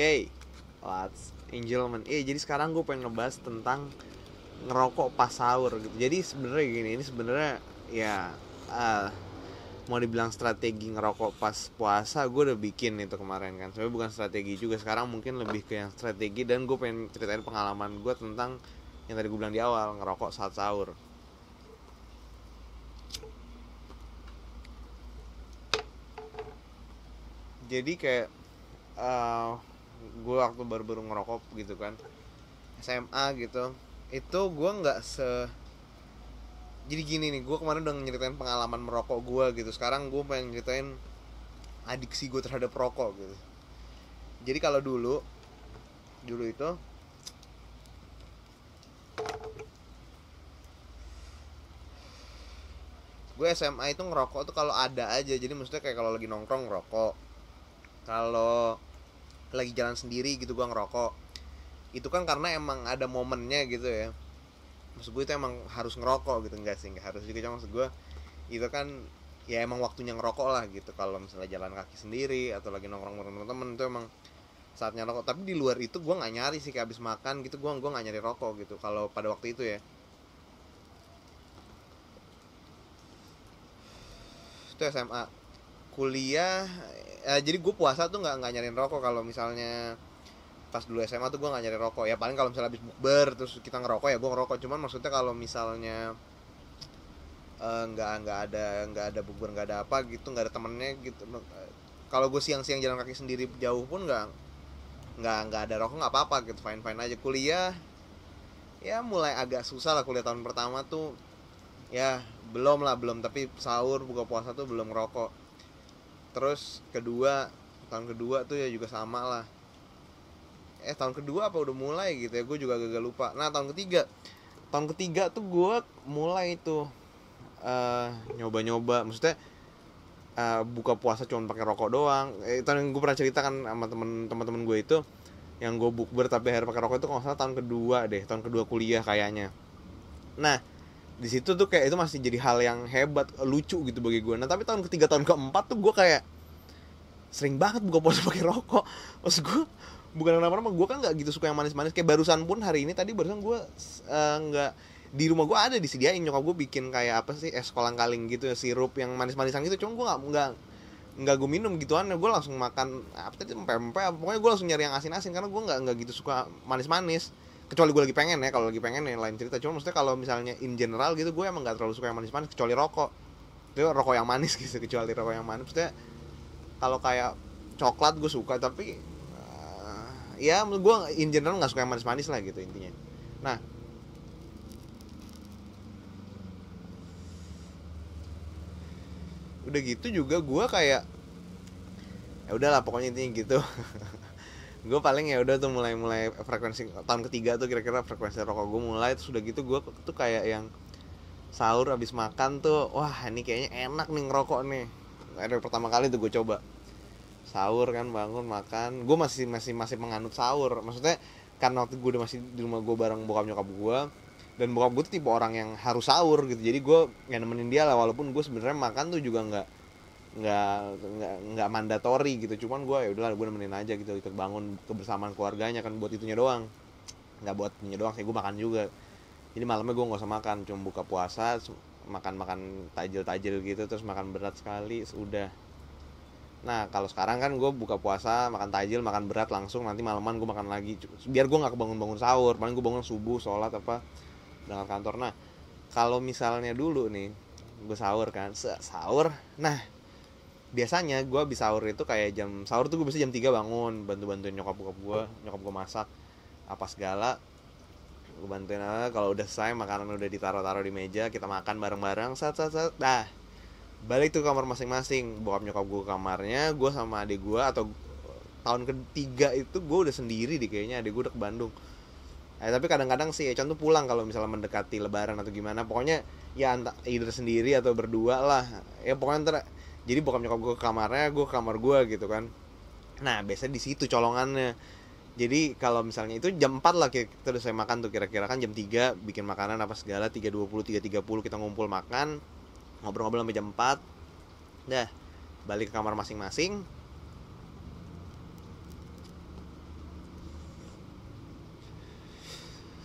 okay, let's Angelman. eh, jadi sekarang gue pengen ngebahas tentang ngerokok pas sahur gitu. Jadi sebenarnya gini, ini sebenarnya ya uh, mau dibilang strategi ngerokok pas puasa gue udah bikin itu kemarin kan. Sebenarnya bukan strategi juga sekarang mungkin lebih ke yang strategi dan gue pengen ceritain pengalaman gue tentang yang tadi gue bilang di awal ngerokok saat sahur. Jadi kayak uh, gue waktu baru-baru ngerokok gitu kan SMA gitu itu gue nggak se jadi gini nih gue kemarin udah nyeritain pengalaman merokok gue gitu sekarang gue pengen nyeritain adiksi gue terhadap rokok gitu jadi kalau dulu dulu itu gue SMA itu ngerokok tuh kalau ada aja jadi maksudnya kayak kalau lagi nongkrong ngerokok kalau lagi jalan sendiri gitu gue ngerokok itu kan karena emang ada momennya gitu ya maksud gue itu emang harus ngerokok gitu enggak sih enggak harus juga maksud gue itu kan ya emang waktunya ngerokok lah gitu kalau misalnya jalan kaki sendiri atau lagi nongkrong bareng temen-temen itu emang saatnya rokok tapi di luar itu gue nggak nyari sih kayak abis makan gitu gue gue nggak nyari rokok gitu kalau pada waktu itu ya itu SMA kuliah eh, jadi gue puasa tuh nggak nggak nyariin rokok kalau misalnya pas dulu SMA tuh gue nggak nyari rokok ya paling kalau misalnya habis bukber terus kita ngerokok ya gue ngerokok cuman maksudnya kalau misalnya eh, nggak uh, nggak ada nggak ada bukber nggak ada apa gitu nggak ada temennya gitu eh, kalau gue siang-siang jalan kaki sendiri jauh pun nggak nggak nggak ada rokok nggak apa-apa gitu fine fine aja kuliah ya mulai agak susah lah kuliah tahun pertama tuh ya belum lah belum tapi sahur buka puasa tuh belum rokok terus kedua tahun kedua tuh ya juga sama lah eh tahun kedua apa udah mulai gitu ya gue juga gagal lupa nah tahun ketiga tahun ketiga tuh gue mulai tuh nyoba eh, nyoba-nyoba maksudnya uh, buka puasa cuma pakai rokok doang eh, tahun yang gue pernah cerita kan sama temen temen teman gue itu yang gue bukber tapi akhirnya pakai rokok itu kalau salah tahun kedua deh tahun kedua kuliah kayaknya nah di situ tuh kayak itu masih jadi hal yang hebat lucu gitu bagi gue nah tapi tahun ketiga tahun keempat tuh gue kayak sering banget buka puasa pakai rokok terus gue bukan kenapa-napa gue kan nggak gitu suka yang manis-manis kayak barusan pun hari ini tadi barusan gue eh, nggak uh, di rumah gue ada disediain nyokap gue bikin kayak apa sih es kolang kaling gitu ya sirup yang manis-manisan gitu cuma gue nggak nggak nggak gue minum gituan nah, gue langsung makan apa tadi pempek. pokoknya gue langsung nyari yang asin-asin karena gue nggak nggak gitu suka manis-manis kecuali gue lagi pengen ya kalau lagi pengen ya lain cerita cuma maksudnya kalau misalnya in general gitu gue emang gak terlalu suka yang manis-manis kecuali rokok itu rokok yang manis gitu kecuali rokok yang manis maksudnya kalau kayak coklat gue suka tapi uh, ya gue in general nggak suka yang manis-manis lah gitu intinya nah udah gitu juga gue kayak ya udahlah pokoknya intinya gitu gue paling ya udah tuh mulai mulai frekuensi tahun ketiga tuh kira-kira frekuensi rokok gue mulai terus udah gitu gue tuh kayak yang sahur abis makan tuh wah ini kayaknya enak nih ngerokok nih ada pertama kali tuh gue coba sahur kan bangun makan gue masih masih masih menganut sahur maksudnya karena waktu gue udah masih di rumah gue bareng bokap nyokap gue dan bokap gue tuh tipe orang yang harus sahur gitu jadi gue nggak nemenin dia lah walaupun gue sebenarnya makan tuh juga nggak nggak nggak nggak mandatori gitu cuman gue ya udahlah gue nemenin aja gitu ikut bangun kebersamaan keluarganya kan buat itunya doang nggak buat itunya doang sih gue makan juga jadi malamnya gue nggak usah makan cuma buka puasa makan makan tajil tajil gitu terus makan berat sekali sudah Nah kalau sekarang kan gue buka puasa makan tajil makan berat langsung nanti malaman gue makan lagi biar gue nggak kebangun bangun sahur paling gue bangun subuh sholat apa dengan kantor nah kalau misalnya dulu nih gue sahur kan sahur nah biasanya gue bisa sahur itu kayak jam sahur tuh gue bisa jam 3 bangun bantu bantuin nyokap bokap gue nyokap gue masak apa segala gue bantuin apa eh, kalau udah selesai makanan udah ditaruh taruh di meja kita makan bareng bareng saat saat saat dah balik tuh kamar masing-masing bokap nyokap gue kamarnya gue sama adik gue atau tahun ketiga itu gue udah sendiri dikiranya kayaknya adik gue udah ke Bandung Eh, tapi kadang-kadang sih contoh pulang kalau misalnya mendekati lebaran atau gimana. Pokoknya ya either sendiri atau berdua lah. Ya pokoknya ntar jadi bokap nyokap gue ke kamarnya gue ke kamar gue gitu kan nah biasanya di situ colongannya jadi kalau misalnya itu jam 4 lah kita udah saya makan tuh kira-kira kan jam 3 bikin makanan apa segala 3.20 3.30 kita ngumpul makan ngobrol-ngobrol sampai jam 4 dah balik ke kamar masing-masing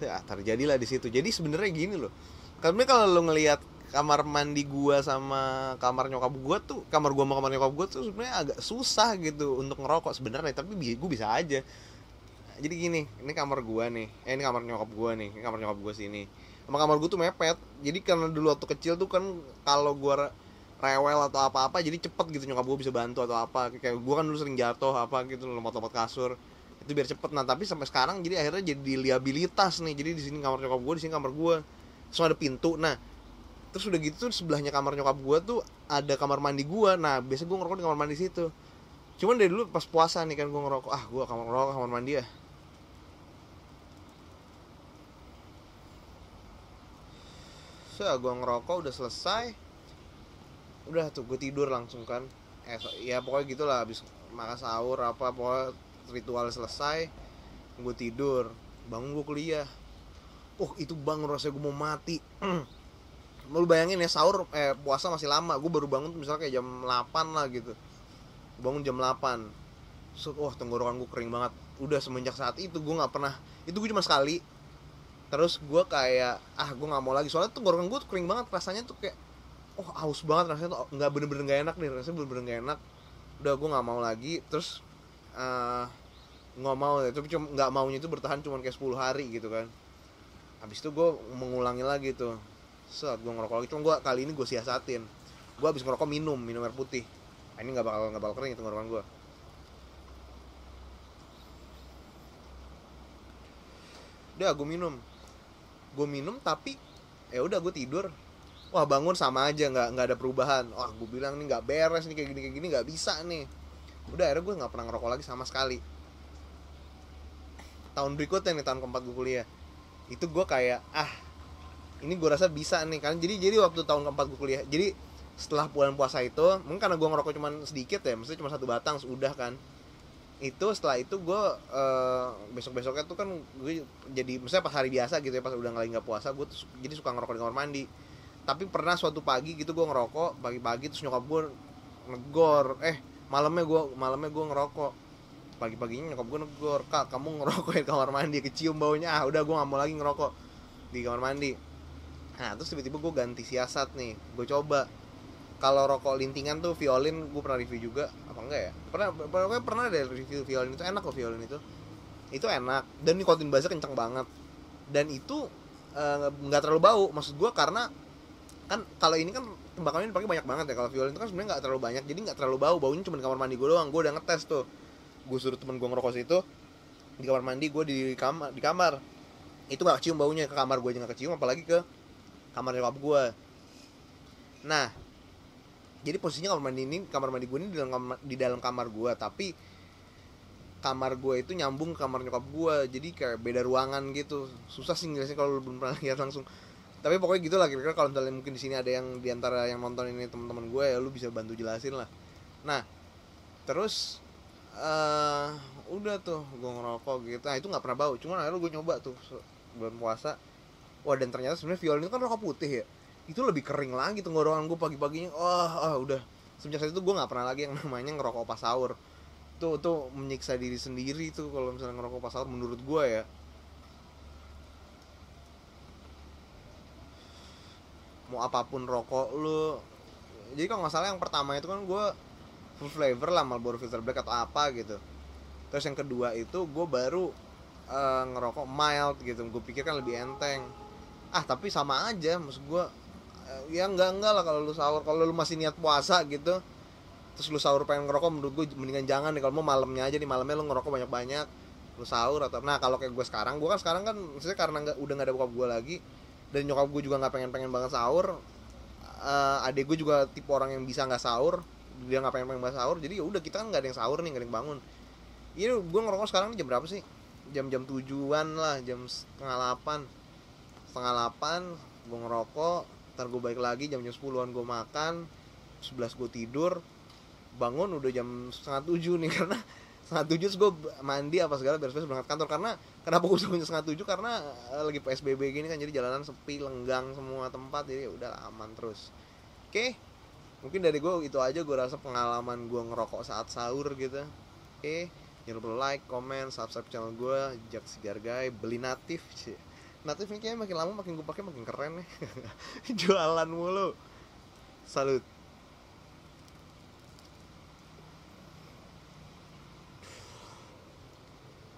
ya terjadilah di situ jadi sebenarnya gini loh karena kalau lo ngelihat kamar mandi gua sama kamar nyokap gua tuh kamar gua sama kamar nyokap gua tuh sebenarnya agak susah gitu untuk ngerokok sebenarnya tapi gua bisa aja jadi gini ini kamar gua nih eh ini kamar nyokap gua nih ini kamar nyokap gua sini sama kamar gua tuh mepet jadi karena dulu waktu kecil tuh kan kalau gua rewel atau apa-apa jadi cepet gitu nyokap gua bisa bantu atau apa kayak gua kan dulu sering jatuh apa gitu lompat-lompat kasur itu biar cepet nah tapi sampai sekarang jadi akhirnya jadi liabilitas nih jadi di sini kamar nyokap gua di sini kamar gua semua ada pintu nah terus udah gitu sebelahnya kamar nyokap gue tuh ada kamar mandi gue nah biasa gue ngerokok di kamar mandi situ cuman dari dulu pas puasa nih kan gue ngerokok ah gue kamar ngerokok kamar mandi ya ah. so gue ngerokok udah selesai udah tuh gue tidur langsung kan eh, so, ya pokoknya gitulah habis makan sahur apa pokoknya ritual selesai gue tidur bangun gue kuliah oh itu bang rasanya gue mau mati lu bayangin ya sahur eh puasa masih lama gue baru bangun tuh misalnya kayak jam 8 lah gitu bangun jam 8 so, wah tenggorokan gue kering banget udah semenjak saat itu gue nggak pernah itu gue cuma sekali terus gue kayak ah gue nggak mau lagi soalnya tenggorokan gue kering banget rasanya tuh kayak oh haus banget rasanya tuh nggak bener-bener gak enak nih rasanya bener-bener gak enak udah gue nggak mau lagi terus uh, nggak mau tapi cuma nggak maunya itu bertahan cuma kayak 10 hari gitu kan habis itu gue mengulangi lagi tuh saat gue ngerokok lagi cuma gue kali ini gue siasatin gue habis ngerokok minum minum air putih nah, ini nggak bakal nggak bakal kering itu ngerokok gue udah gue minum gue minum tapi ya udah gue tidur wah bangun sama aja nggak nggak ada perubahan wah gue bilang ini nggak beres nih kayak gini kayak gini nggak bisa nih udah akhirnya gue nggak pernah ngerokok lagi sama sekali tahun berikutnya nih tahun keempat gue kuliah itu gue kayak ah ini gue rasa bisa nih kan jadi jadi waktu tahun keempat gue kuliah jadi setelah bulan puasa itu mungkin karena gue ngerokok cuma sedikit ya maksudnya cuma satu batang sudah kan itu setelah itu gue uh, besok besoknya tuh kan gue jadi maksudnya pas hari biasa gitu ya pas udah lagi nggak puasa gue jadi suka ngerokok di kamar mandi tapi pernah suatu pagi gitu gue ngerokok pagi-pagi terus nyokap gue ngegor eh malamnya gue malamnya gue ngerokok pagi-paginya nyokap gue ngegor kak kamu ngerokok di kamar mandi kecium baunya ah udah gue nggak mau lagi ngerokok di kamar mandi nah terus tiba-tiba gue ganti siasat nih gue coba kalau rokok lintingan tuh violin gue pernah review juga apa enggak ya pernah pernah pernah ada review violin itu enak loh violin itu itu enak dan nikotin bahasa kenceng banget dan itu eh, nggak e, terlalu bau maksud gue karena kan kalau ini kan tembakau ini dipakai banyak banget ya kalau violin itu kan sebenarnya nggak terlalu banyak jadi nggak terlalu bau baunya cuma di kamar mandi gue doang gue udah ngetes tuh gue suruh temen gue ngerokok situ di kamar mandi gue di kamar di kamar itu nggak cium baunya ke kamar gue aja nggak kecium apalagi ke kamar nyokap gue nah jadi posisinya kamar mandi ini kamar mandi gue ini di dalam kamar, di dalam kamar gue tapi kamar gue itu nyambung ke kamar nyokap gue jadi kayak beda ruangan gitu susah sih jelasnya kalau belum pernah lihat langsung tapi pokoknya gitu lah kira-kira kalau misalnya mungkin di sini ada yang diantara yang nonton ini teman-teman gue ya lu bisa bantu jelasin lah nah terus uh, udah tuh gue ngerokok gitu nah itu nggak pernah bau cuman akhirnya gue nyoba tuh bulan puasa wah dan ternyata sebenarnya violin itu kan rokok putih ya itu lebih kering lagi tenggorokan gue pagi-paginya wah oh, oh, udah sejak saat itu gue nggak pernah lagi yang namanya ngerokok pas sahur itu itu menyiksa diri sendiri tuh kalau misalnya ngerokok pas sahur menurut gue ya mau apapun rokok lu jadi kalau nggak salah yang pertama itu kan gue full flavor lah Marlboro Filter Black atau apa gitu terus yang kedua itu gue baru uh, ngerokok mild gitu gue pikir kan lebih enteng ah tapi sama aja maksud gue eh, ya enggak enggak lah kalau lu sahur kalau lu masih niat puasa gitu terus lu sahur pengen ngerokok menurut gue mendingan jangan deh kalau mau malamnya aja di malamnya lu ngerokok banyak banyak lu sahur atau nah kalau kayak gue sekarang gue kan sekarang kan maksudnya karena nggak udah nggak ada bokap gue lagi dan nyokap gue juga nggak pengen pengen banget sahur uh, eh, adek gue juga tipe orang yang bisa nggak sahur dia nggak pengen pengen banget sahur jadi ya udah kita kan nggak ada yang sahur nih nggak ada yang bangun iya gue ngerokok sekarang jam berapa sih jam-jam tujuan lah jam setengah delapan setengah delapan gue ngerokok ntar gue balik lagi jam jam sepuluhan gue makan sebelas gue tidur bangun udah jam setengah tujuh nih karena setengah tujuh gue mandi apa segala beres-beres berangkat kantor karena kenapa gue bisa setengah tujuh karena eh, lagi psbb gini kan jadi jalanan sepi lenggang semua tempat jadi ya udah aman terus oke okay? mungkin dari gue itu aja gue rasa pengalaman gue ngerokok saat sahur gitu oke okay? jangan lupa like comment subscribe channel gue Jack guy beli natif sih Nanti ini makin lama makin gue pakai makin keren nih. Jualan mulu. Salut.